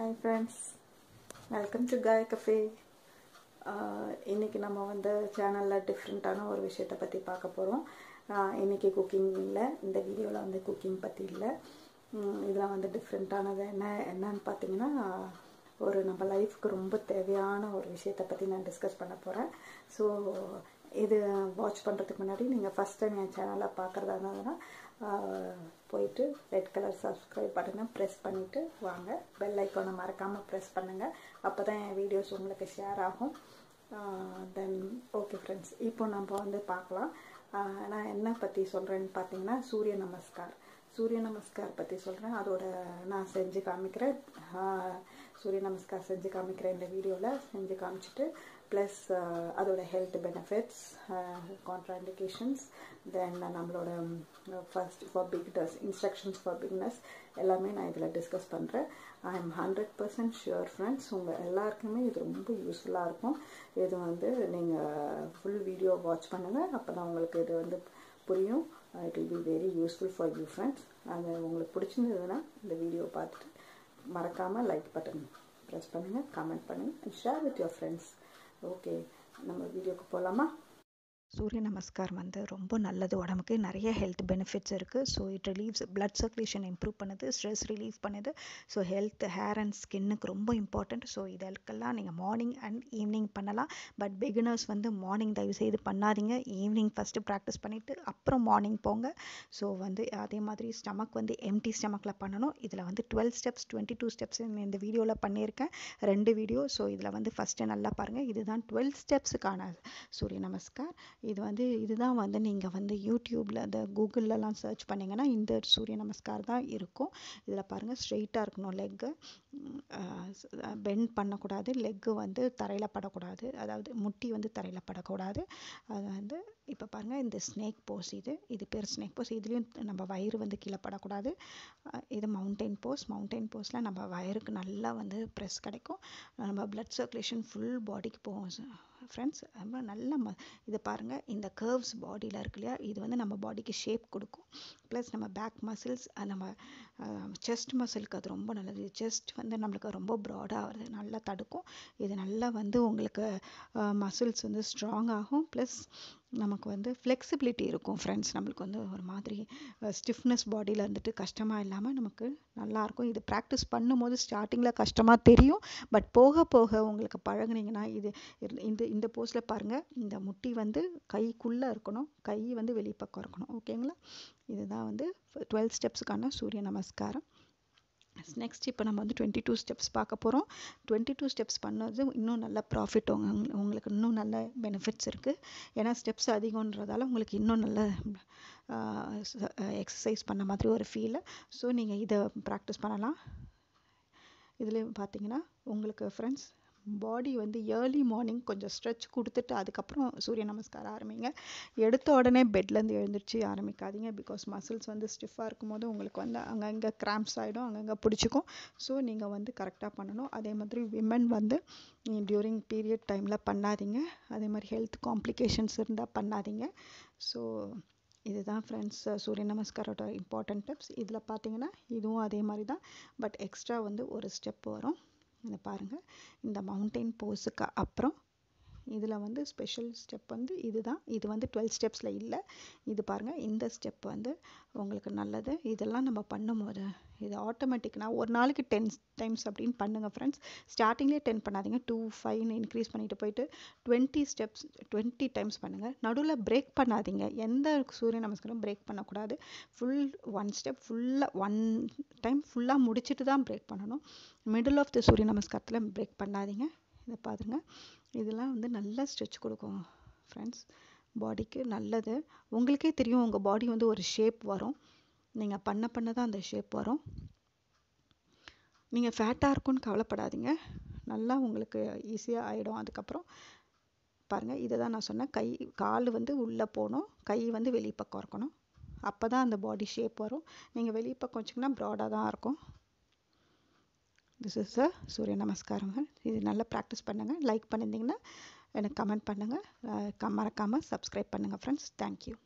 hi friends welcome to காய் cafe இன்றைக்கி நம்ம வந்து சேனலில் டிஃப்ரெண்ட்டான ஒரு விஷயத்தை பற்றி பார்க்க போகிறோம் uh, இன்றைக்கி குக்கிங் இல்லை இந்த வீடியோவில் வந்து குக்கிங் பற்றி இல்லை இதெல்லாம் வந்து டிஃப்ரெண்ட்டானது என்ன என்னன்னு பார்த்தீங்கன்னா ஒரு நம்ம லைஃப்க்கு ரொம்ப தேவையான ஒரு விஷயத்தை பற்றி நான் டிஸ்கஸ் பண்ண போகிறேன் ஸோ இது வாட்ச் பண்ணுறதுக்கு முன்னாடி நீங்கள் ஃபஸ்ட் டைம் என் சேனலில் பார்க்குறதா இருந்ததுன்னா போயிட்டு ரெட் கலர் சப்ஸ்கிரைப் பட்டனை ப்ரெஸ் பண்ணிவிட்டு வாங்க பெல் ஐக்கோனை மறக்காமல் ப்ரெஸ் பண்ணுங்கள் அப்போ தான் என் வீடியோஸ் உங்களுக்கு ஷேர் ஆகும் தென் ஓகே ஃப்ரெண்ட்ஸ் இப்போ நம்ம வந்து பார்க்கலாம் நான் என்ன பற்றி சொல்கிறேன்னு பார்த்தீங்கன்னா சூரிய நமஸ்கார் சூரிய நமஸ்கார் பற்றி சொல்கிறேன் அதோட நான் செஞ்சு காமிக்கிறேன் சூரிய நமஸ்கார் செஞ்சு காமிக்கிறேன் இந்த வீடியோவில் செஞ்சு காமிச்சிட்டு ப்ளஸ் uh, அதோட ஹெல்த் பெனிஃபிட்ஸ் கான்ட்ராண்டிகேஷன்ஸ் தென் நம்மளோட first for beginners instructions for beginners எல்லாமே நான் இதில் டிஸ்கஸ் பண்ணுறேன் I am hundred percent sure friends உங்கள் எல்லாருக்குமே இது ரொம்ப யூஸ்ஃபுல்லாக இருக்கும் இது வந்து நீங்கள் ஃபுல் வீடியோ வாட்ச் பண்ணுங்கள் அப்போ தான் உங்களுக்கு இது வந்து புரியும் it will be very useful for you friends அது உங்களுக்கு பிடிச்சிருந்ததுன்னா இந்த வீடியோ பார்த்துட்டு மறக்காமல் லைக் பட்டன் ப்ரெஸ் பண்ணுங்கள் கமெண்ட் பண்ணுங்கள் and share with your friends okay நம்ம வீடியோக்கு போகலாமா சூரிய நமஸ்காரம் வந்து ரொம்ப நல்லது உடம்புக்கு நிறைய ஹெல்த் பெனிஃபிட்ஸ் இருக்குது so it relieves blood circulation improve பண்ணுது ஸ்ட்ரெஸ் ரிலீவ் பண்ணுது ஸோ ஹெல்த் ஹேர் அண்ட் ஸ்கின்னுக்கு ரொம்ப இம்பார்ட்டண்ட் ஸோ இதற்கெல்லாம் நீங்கள் மார்னிங் அண்ட் ஈவினிங் பண்ணலாம் பட் பிகினர்ஸ் வந்து மார்னிங் தயவு செய்து பண்ணாதீங்க ஈவினிங் ஃபஸ்ட்டு ப்ராக்டிஸ் பண்ணிவிட்டு அப்புறம் மார்னிங் போங்க ஸோ வந்து அதே மாதிரி ஸ்டமக் வந்து எம்டி ஸ்டமக்கில் பண்ணணும் இதில் வந்து twelve steps twenty two steps இந்த வீடியோவில் பண்ணியிருக்கேன் ரெண்டு வீடியோ ஸோ இதில் வந்து ஃபஸ்ட்டு நல்லா பாருங்கள் இதுதான் டுவெல் ஸ்டெப்ஸுக்கான சூரிய நமஸ்கார் இது வந்து இதுதான் வந்து நீங்கள் வந்து யூடியூப்பில் அந்த கூகுள்லலாம் சர்ச் பண்ணிங்கன்னா இந்த சூரிய நமஸ்கார் தான் இருக்கும் இதில் பாருங்கள் ஸ்ட்ரெயிட்டாக இருக்கணும் லெக்கு பெண்ட் பண்ணக்கூடாது லெக்கு வந்து தரையில் படக்கூடாது அதாவது முட்டி வந்து தரையில் படக்கூடாது அது வந்து இப்போ பாருங்கள் இந்த ஸ்னேக் போஸ் இது இது பேர் ஸ்னேக் போஸ் இதுலேயும் நம்ம வயிறு வந்து கீழே படக்கூடாது இது மவுண்டெயின் போஸ் மவுண்டெயின் போஸில் நம்ம வயருக்கு நல்லா வந்து ப்ரெஸ் கிடைக்கும் நம்ம பிளட் சர்க்குலேஷன் ஃபுல் பாடிக்கு போகும் ஃப்ரெண்ட்ஸ் ரொம்ப நல்ல ம இதை பாருங்கள் இந்த கர்வ்ஸ் பாடியில் இருக்கு இல்லையா இது வந்து நம்ம பாடிக்கு ஷேப் கொடுக்கும் ப்ளஸ் நம்ம பேக் மசில்ஸ் நம்ம செஸ்ட் மசிலுக்கு அது ரொம்ப நல்லது செஸ்ட் வந்து நம்மளுக்கு ரொம்ப ப்ராடாக வருது நல்லா தடுக்கும் இது நல்லா வந்து உங்களுக்கு மசில்ஸ் வந்து ஸ்ட்ராங் ஆகும் ப்ளஸ் நமக்கு வந்து ஃப்ளெக்சிபிலிட்டி இருக்கும் ஃப்ரெண்ட்ஸ் நம்மளுக்கு வந்து ஒரு மாதிரி ஸ்டிஃப்னஸ் பாடியில் இருந்துட்டு கஷ்டமாக இல்லாமல் நமக்கு நல்லாயிருக்கும் இது ப்ராக்டிஸ் பண்ணும்போது ஸ்டார்டிங்கில் கஷ்டமாக தெரியும் பட் போக போக உங்களுக்கு பழகுனீங்கன்னா இது இந்த இந்த போஸில் பாருங்கள் இந்த முட்டி வந்து கைக்குள்ளே இருக்கணும் கை வந்து வெளிப்பக்கம் இருக்கணும் ஓகேங்களா இதுதான் வந்து டுவெல் ஸ்டெப்ஸுக்கான சூரிய நமஸ்காரம் நெக்ஸ்ட் இப்போ நம்ம வந்து டுவெண்ட்டி டூ ஸ்டெப்ஸ் பார்க்க போகிறோம் டுவெண்ட்டி டூ ஸ்டெப்ஸ் பண்ணது இன்னும் நல்ல ப்ராஃபிட் உங்களுக்கு இன்னும் நல்ல பெனிஃபிட்ஸ் இருக்குது ஏன்னா ஸ்டெப்ஸ் அதிகன்றதால உங்களுக்கு இன்னும் நல்ல எக்ஸசைஸ் பண்ண மாதிரி ஒரு ஃபீலு ஸோ நீங்கள் இதை ப்ராக்டிஸ் பண்ணலாம் இதுலேயும் பார்த்தீங்கன்னா உங்களுக்கு ஃப்ரெண்ட்ஸ் பாடி வந்து ஏர்லி மார்னிங் கொஞ்சம் ஸ்ட்ரெச் கொடுத்துட்டு அதுக்கப்புறம் சூரிய நமஸ்காரம் ஆரம்பிங்க எடுத்த உடனே பெட்லேருந்து எழுந்திரிச்சு ஆரம்பிக்காதீங்க பிகாஸ் மசில்ஸ் வந்து ஸ்டிஃபாக இருக்கும் போது உங்களுக்கு வந்து அங்கங்கே கிராம்ப்ஸ் ஆகிடும் அங்கங்கே பிடிச்சிக்கும் ஸோ நீங்கள் வந்து கரெக்டாக பண்ணணும் அதே மாதிரி விமன் வந்து டியூரிங் பீரியட் டைமில் பண்ணாதீங்க அதே மாதிரி ஹெல்த் காம்ப்ளிகேஷன்ஸ் இருந்தால் பண்ணாதீங்க ஸோ இதுதான் ஃப்ரெண்ட்ஸ் சூரிய நமஸ்காரோட இம்பார்ட்டன்ட் டிப்ஸ் இதில் பார்த்தீங்கன்னா இதுவும் அதே மாதிரி தான் பட் எக்ஸ்ட்ரா வந்து ஒரு ஸ்டெப் வரும் இதை பாருங்கள் இந்த மவுண்டைன் போஸுக்கு அப்புறம் இதில் வந்து ஸ்பெஷல் ஸ்டெப் வந்து இது தான் இது வந்து டுவெல் ஸ்டெப்ஸில் இல்லை இது பாருங்கள் இந்த ஸ்டெப் வந்து உங்களுக்கு நல்லது இதெல்லாம் நம்ம பண்ணும்போது இது ஆட்டோமேட்டிக்னா ஒரு நாளைக்கு டென் டைம்ஸ் அப்படின்னு பண்ணுங்கள் ஃப்ரெண்ட்ஸ் ஸ்டார்டிங்லேயே டென் பண்ணாதீங்க டூ ஃபைவ்னு இன்க்ரீஸ் பண்ணிட்டு போயிட்டு டுவெண்ட்டி ஸ்டெப்ஸ் டுவெண்ட்டி டைம்ஸ் பண்ணுங்கள் நடுவில் பிரேக் பண்ணாதீங்க எந்த சூரிய நமஸ்காரம் பிரேக் பண்ணக்கூடாது ஃபுல் ஒன் ஸ்டெப் ஃபுல்லாக ஒன் டைம் ஃபுல்லாக முடிச்சுட்டு தான் பிரேக் பண்ணணும் மிடில் ஆஃப் த சூரிய நமஸ்காரத்தில் பிரேக் பண்ணாதீங்க இதை பாருங்க இதெல்லாம் வந்து நல்லா ஸ்ட்ரெச் கொடுக்கும் ஃப்ரெண்ட்ஸ் பாடிக்கு நல்லது உங்களுக்கே தெரியும் உங்கள் பாடி வந்து ஒரு ஷேப் வரும் நீங்கள் பண்ண பண்ண தான் அந்த ஷேப் வரும் நீங்கள் ஃபேட்டாக இருக்கும்னு கவலைப்படாதீங்க நல்லா உங்களுக்கு ஈஸியாக ஆகிடும் அதுக்கப்புறம் பாருங்கள் இதை தான் நான் சொன்னேன் கை கால் வந்து உள்ளே போகணும் கை வந்து வெளிப்பக்கம் இருக்கணும் அப்போ தான் அந்த பாடி ஷேப் வரும் நீங்கள் வெளிப்பக்கம் வச்சிங்கன்னா ப்ராடாக தான் இருக்கும் திஸ் இஸ் அ சூரிய நமஸ்காரங்கள் இது நல்லா ப்ராக்டிஸ் பண்ணுங்கள் லைக் பண்ணியிருந்தீங்கன்னா எனக்கு கமெண்ட் பண்ணுங்கள் மறக்காமல் சப்ஸ்கிரைப் பண்ணுங்கள் ஃப்ரெண்ட்ஸ் தேங்க்யூ